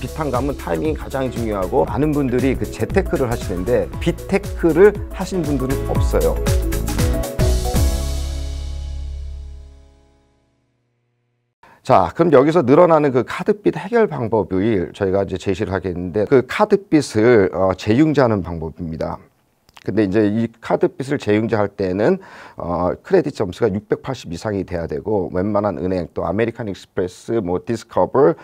비탄감은 타이밍이 가장 중요하고 많은 분들이 그 재테크를 하시는데 비테크를 하신 분들은 없어요. 자, 그럼 여기서 늘어나는 그 카드빚 해결 방법을 저희가 이제 제시를 하겠는데 그 카드빚을 어, 재융자하는 방법입니다. 근데 이제 이 카드빚을 재융자할 때는 어, 크레딧 점수가 680 이상이 돼야 되고 웬만한 은행 또 아메리칸 익스프레스, 뭐 디스커블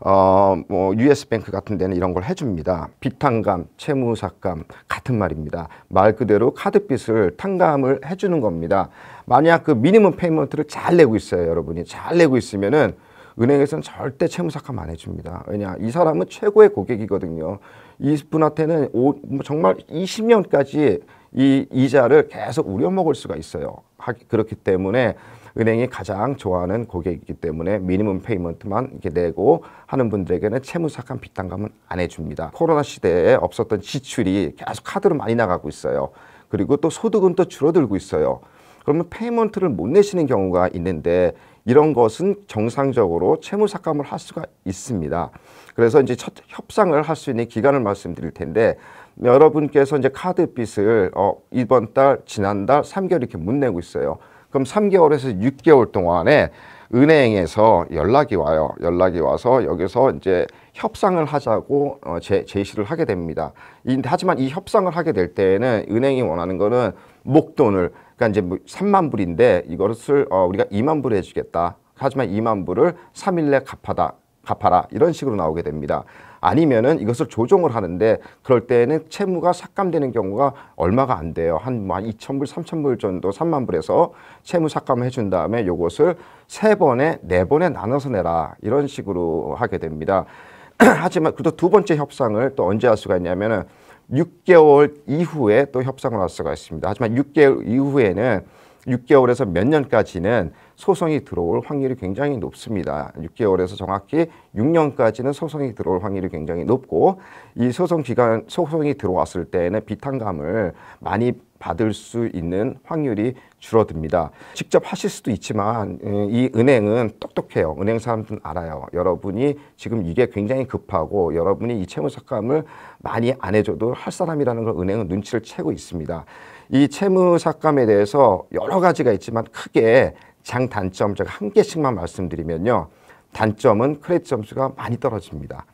어, 뭐 US뱅크 같은 데는 이런 걸 해줍니다. 비탄감, 채무삭감 같은 말입니다. 말 그대로 카드빚을 탕감을 해주는 겁니다. 만약 그 미니멈 페이먼트를 잘 내고 있어요, 여러분이 잘 내고 있으면은 은행에서는 절대 채무삭감 안 해줍니다. 왜냐, 이 사람은 최고의 고객이거든요. 이분한테는 오, 뭐 정말 20년까지 이 이자를 계속 우려먹을 수가 있어요. 하, 그렇기 때문에 은행이 가장 좋아하는 고객이기 때문에 미니멈 페이먼트만 이렇게 내고 하는 분들에게는 채무삭감 비탄감은 안 해줍니다. 코로나 시대에 없었던 지출이 계속 카드로 많이 나가고 있어요. 그리고 또 소득은 또 줄어들고 있어요. 그러면 페이먼트를 못 내시는 경우가 있는데 이런 것은 정상적으로 채무 삭감을 할 수가 있습니다. 그래서 이제 첫 협상을 할 수 있는 기간을 말씀드릴 텐데 여러분께서 이제 카드 빚을 어 이번 달, 지난달 3개월 이렇게 못 내고 있어요. 그럼 3개월에서 6개월 동안에 은행에서 연락이 와요. 연락이 와서 여기서 이제 협상을 하자고 어, 제, 제시를 하게 됩니다. 이, 하지만 이 협상을 하게 될 때에는 은행이 원하는 거는 목돈을 그러니까 이제 3만 뭐 불인데 이것을 어, 우리가 2만 불 해주겠다. 하지만 2만 불을 3일 내 갚아다. 갚아라 이런 식으로 나오게 됩니다. 아니면은 이것을 조정을 하는데 그럴 때에는 채무가 삭감되는 경우가 얼마가 안 돼요. 한, 뭐한 2,000불, 3,000불 정도, 3만 불에서 채무 삭감을 해준 다음에 요것을 세 번에, 네 번에 나눠서 내라. 이런 식으로 하게 됩니다. 하지만 그래도 두 번째 협상을 또 언제 할 수가 있냐면은 6개월 이후에 또 협상을 할 수가 있습니다. 하지만 6개월 이후에는 6개월에서 몇 년까지는 소송이 들어올 확률이 굉장히 높습니다. 6개월에서 정확히 6년까지는 소송이 들어올 확률이 굉장히 높고 이 소송 기간 소송이 들어왔을 때에는 비탄감을 많이 받을 수 있는 확률이 줄어듭니다. 직접 하실 수도 있지만 음, 이 은행은 똑똑해요. 은행 사람들은 알아요. 여러분이 지금 이게 굉장히 급하고 여러분이 이 채무 삭감을 많이 안 해줘도 할 사람이라는 걸 은행은 눈치를 채고 있습니다. 이 채무삭감에 대해서 여러 가지가 있지만 크게 장단점 제가 한 개씩만 말씀드리면요. 단점은 크레딧 점수가 많이 떨어집니다.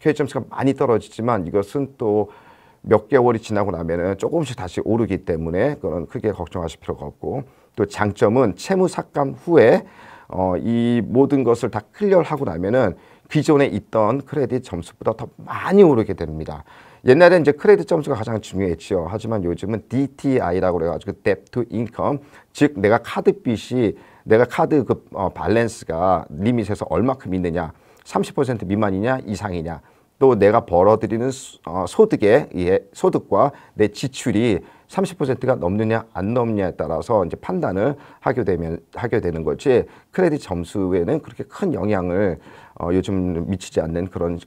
크레딧 점수가 많이 떨어지지만 이것은 또 몇 개월이 지나고 나면은 조금씩 다시 오르기 때문에 그런 크게 걱정하실 필요가 없고 또 장점은 채무 삭감 후에 어, 이 모든 것을 다 클리어하고 나면은 기존에 있던 크레딧 점수보다 더 많이 오르게 됩니다. 옛날에 이제 크레딧 점수가 가장 중요했지 하지만 요즘은 DTI라고 그가지고 Debt to Income, 즉 내가 카드 빚이 내가 카드 그 어, 밸런스가 리밋에서 얼마큼 있느냐, 30% 미만이냐, 이상이냐, 또 내가 벌어들이는 어, 소득에 예, 소득과 내 지출이 30%가 넘느냐 안 넘느냐에 따라서 이제 판단을 하게 되면 하게 되는 거지 크레딧 점수에는 그렇게 큰 영향을 어, 요즘 미치지 않는 그런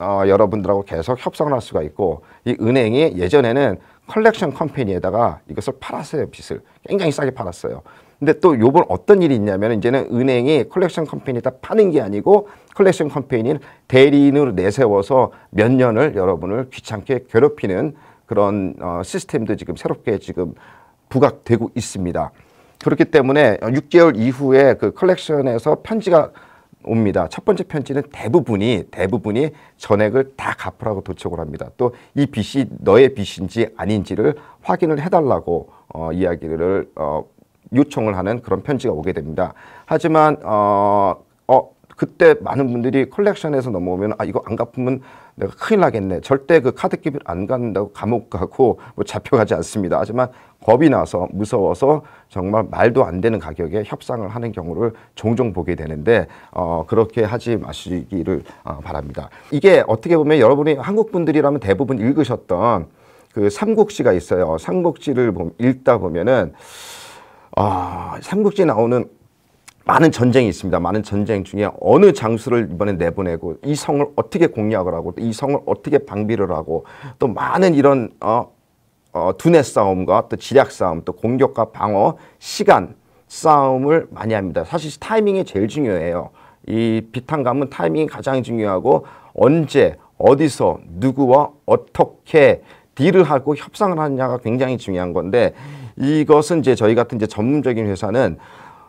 어, 여러분들하고 계속 협상을 할 수가 있고 이 은행이 예전에는 컬렉션 컴퍼니에다가 이것을 팔았어요 빚을 굉장히 싸게 팔았어요 근데 또 요번 어떤 일이 있냐면 이제는 은행이 컬렉션 컴퍼니에다 파는 게 아니고 컬렉션 컴퍼니인 대리인으로 내세워서 몇 년을 여러분을 귀찮게 괴롭히는 그런 어, 시스템도 지금 새롭게 지금 부각되고 있습니다 그렇기 때문에 6개월 어, 이후에 그 컬렉션에서 편지가 옵니다. 첫 번째 편지는 대부분이 대부분이 전액을 다 갚으라고 도청을 합니다. 또 이 빚이 너의 빚인지 아닌지를 확인을 해달라고 어, 이야기를 어, 요청을 하는 그런 편지가 오게 됩니다. 하지만 어, 어 그때 많은 분들이 컬렉션에서 넘어오면 아 이거 안 갚으면 내가 큰일 나겠네. 절대 그카드기비안 간다고 감옥 가고 뭐 잡혀가지 않습니다. 하지만 겁이 나서 무서워서 정말 말도 안 되는 가격에 협상을 하는 경우를 종종 보게 되는데 어, 그렇게 하지 마시기를 어, 바랍니다. 이게 어떻게 보면 여러분이 한국 분들이라면 대부분 읽으셨던 그 삼국지가 있어요. 삼국지를 읽다 보면은 아, 삼국지 나오는 많은 전쟁이 있습니다. 많은 전쟁 중에 어느 장수를 이번에 내보내고 이 성을 어떻게 공략을 하고 또 이 성을 어떻게 방비를 하고 또 많은 이런 어, 어, 두뇌 싸움과 또 지략 싸움 또 공격과 방어 시간 싸움을 많이 합니다. 사실 타이밍이 제일 중요해요. 이 비탄감은 타이밍이 가장 중요하고 언제 어디서 누구와 어떻게 딜을 하고 협상을 하느냐가 굉장히 중요한 건데 이것은 이제 저희 같은 이제 전문적인 회사는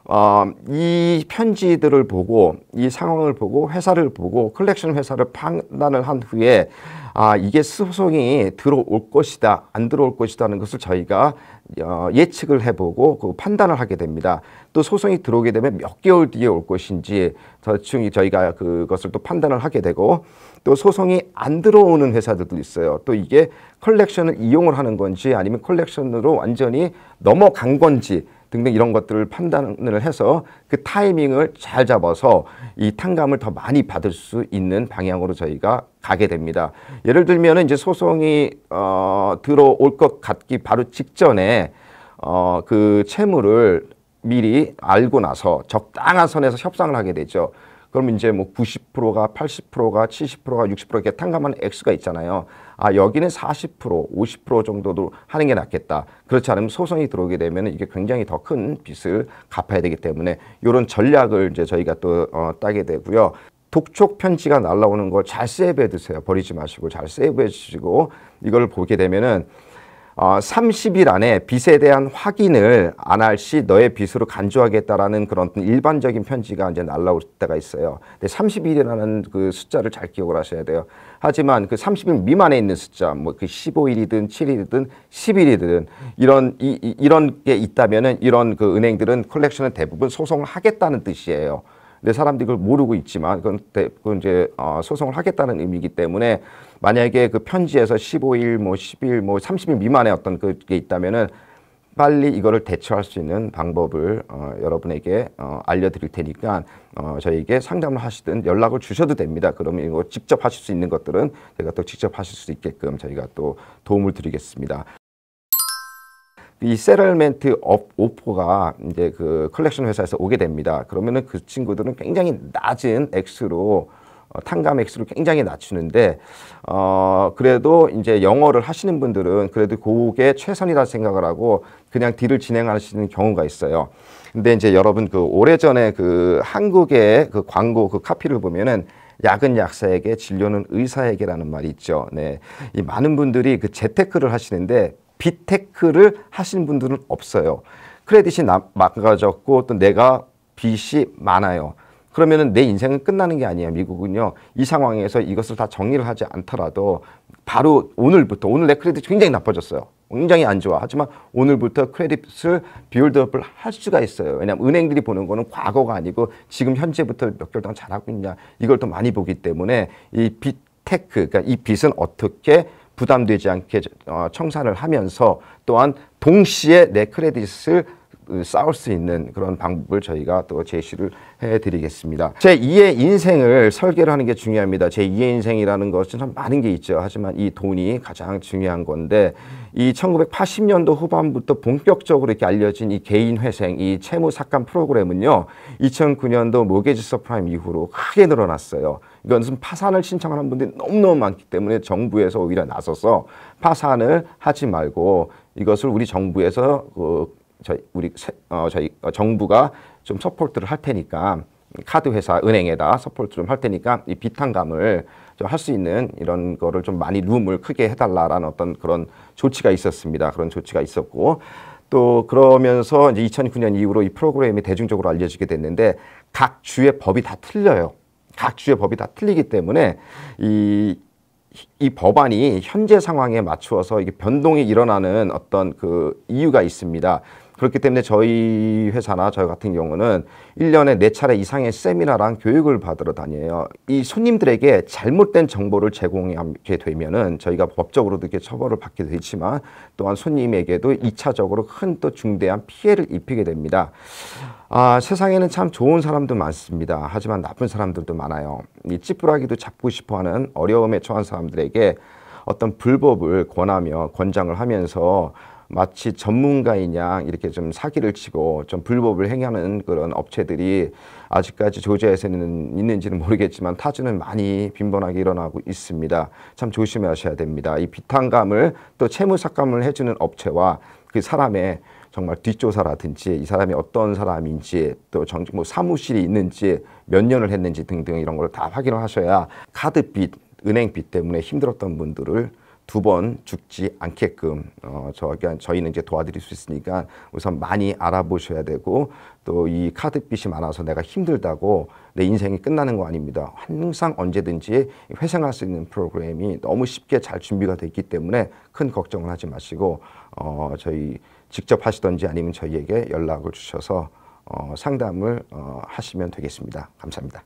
어, 이 편지들을 보고 이 상황을 보고 회사를 보고 컬렉션 회사를 판단을 한 후에 아 이게 소송이 들어올 것이다 안 들어올 것이다는 것을 저희가 어, 예측을 해보고 그 판단을 하게 됩니다. 또 소송이 들어오게 되면 몇 개월 뒤에 올 것인지 대충 저희가 그것을 또 판단을 하게 되고 또 소송이 안 들어오는 회사들도 있어요. 또 이게 컬렉션을 이용을 하는 건지 아니면 컬렉션으로 완전히 넘어간 건지 등등 이런 것들을 판단을 해서 그 타이밍을 잘 잡아서 이 탕감을 더 많이 받을 수 있는 방향으로 저희가 가게 됩니다. 예를 들면 이제 소송이 어, 들어올 것 같기 바로 직전에 어, 그 채무를 미리 알고 나서 적당한 선에서 협상을 하게 되죠. 그러면 이제 뭐 90%가 80%가 70%가 60% 이렇게 탕감한는 액수가 있잖아요. 아 여기는 40% 50% 정도도 하는 게 낫겠다. 그렇지 않으면 소송이 들어오게 되면 이게 굉장히 더 큰 빚을 갚아야 되기 때문에 이런 전략을 이제 저희가 또 어, 따게 되고요. 독촉 편지가 날라오는 걸 잘 세이브해 두세요. 버리지 마시고 잘 세이브해 주시고 이걸 보게 되면은 어, 30일 안에 빚에 대한 확인을 안 할 시 너의 빚으로 간주하겠다라는 그런 일반적인 편지가 이제 날라올 때가 있어요. 근데 30일이라는 그 숫자를 잘 기억을 하셔야 돼요. 하지만 그 30일 미만에 있는 숫자, 뭐 그 15일이든 7일이든 10일이든 이런 이, 이, 런게 있다면은 이런 그 은행들은 컬렉션은 대부분 소송을 하겠다는 뜻이에요. 근데 사람들이 그걸 모르고 있지만 그건, 대, 그건 이제 어, 소송을 하겠다는 의미이기 때문에 만약에 그 편지에서 15일, 뭐 10일, 뭐 30일 미만의 어떤 그게 있다면은 빨리 이거를 대처할 수 있는 방법을 어, 여러분에게 어, 알려드릴 테니까 어, 저에게 희 상담을 하시든 연락을 주셔도 됩니다. 그러면 이거 직접 하실 수 있는 것들은 제가 또 직접 하실 수 있게끔 저희가 또 도움을 드리겠습니다. 이 세럴멘트 오퍼가 이제 그 컬렉션 회사에서 오게 됩니다. 그러면은 그 친구들은 굉장히 낮은 액수로 어, 탕감 액수를 굉장히 낮추는데 어 그래도 이제 영어를 하시는 분들은 그래도 그게 최선이다 생각을 하고 그냥 딜을 진행하시는 경우가 있어요. 근데 이제 여러분 그 오래전에 그 한국의 그 광고 그 카피를 보면은 약은 약사에게 진료는 의사에게라는 말이 있죠. 네. 이 많은 분들이 그 재테크를 하시는데 비테크를 하시는 분들은 없어요. 크레딧이 나, 망졌고또 내가 빚이 많아요. 그러면은 내 인생은 끝나는 게 아니에요. 미국은요. 이 상황에서 이것을 다 정리를 하지 않더라도 바로 오늘부터 오늘 내 크레딧이 굉장히 나빠졌어요. 굉장히 안 좋아. 하지만 오늘부터 크레딧을 빌드업을 할 수가 있어요. 왜냐하면 은행들이 보는 거는 과거가 아니고 지금 현재부터 몇 개월 동안 잘하고 있냐 이걸 더 많이 보기 때문에 이 빚테크, 그러니까 이 빚은 어떻게 부담되지 않게 어, 청산을 하면서 또한 동시에 내 크레딧을 싸울 수 있는 그런 방법을 저희가 또 제시를 해드리겠습니다. 제2의 인생을 설계를 하는 게 중요합니다. 제2의 인생이라는 것은 참 많은 게 있죠. 하지만 이 돈이 가장 중요한 건데 이 1980년도 후반부터 본격적으로 이렇게 알려진 이 개인회생, 이 채무삭감 프로그램은요. 2009년도 모게지 서프라임 이후로 크게 늘어났어요. 이것은 파산을 신청하는 분들이 너무너무 많기 때문에 정부에서 오히려 나서서 파산을 하지 말고 이것을 우리 정부에서 그 저희 우리 어, 저희 어, 정부가 좀 서포트를 할 테니까 카드 회사 은행에다 서포트 좀 할 테니까 이 비탄감을 좀 할 수 있는 이런 거를 좀 많이 룸을 크게 해달라라는 어떤 그런 조치가 있었습니다. 그런 조치가 있었고 또 그러면서 이제 2009년 이후로 이 프로그램이 대중적으로 알려지게 됐는데 각 주의 법이 다 틀려요. 각 주의 법이 다 틀리기 때문에 이, 이 법안이 현재 상황에 맞추어서 이게 변동이 일어나는 어떤 그 이유가 있습니다. 그렇기 때문에 저희 회사나 저희 같은 경우는 일년에네 차례 이상의 세미나랑 교육을 받으러 다녀요. 이 손님들에게 잘못된 정보를 제공하게 되면은 저희가 법적으로도 이렇게 처벌을 받게 되지만 또한 손님에게도 이차적으로 큰 또 중대한 피해를 입히게 됩니다. 아, 세상에는 참 좋은 사람도 많습니다. 하지만 나쁜 사람들도 많아요. 이 찌푸라기도 잡고 싶어 하는 어려움에 처한 사람들에게 어떤 불법을 권하며 권장을 하면서 마치 전문가인 양 이렇게 좀 사기를 치고 좀 불법을 행하는 그런 업체들이 아직까지 조지아에서는 있는지는 모르겠지만 타주는 많이 빈번하게 일어나고 있습니다. 참 조심하셔야 됩니다. 이 비탄감을 또 채무삭감을 해주는 업체와 그 사람의 정말 뒷조사라든지 이 사람이 어떤 사람인지 또 정직 뭐 사무실이 있는지 몇 년을 했는지 등등 이런 걸 다 확인을 하셔야 카드빚, 은행빚 때문에 힘들었던 분들을 두번 죽지 않게끔 어, 저희는 이제 도와드릴 수 있으니까 우선 많이 알아보셔야 되고 또 이 카드빚이 많아서 내가 힘들다고 내 인생이 끝나는 거 아닙니다. 항상 언제든지 회생할 수 있는 프로그램이 너무 쉽게 잘 준비가 되 있기 때문에 큰 걱정을 하지 마시고 어, 저희 직접 하시던지 아니면 저희에게 연락을 주셔서 어, 상담을 어, 하시면 되겠습니다. 감사합니다.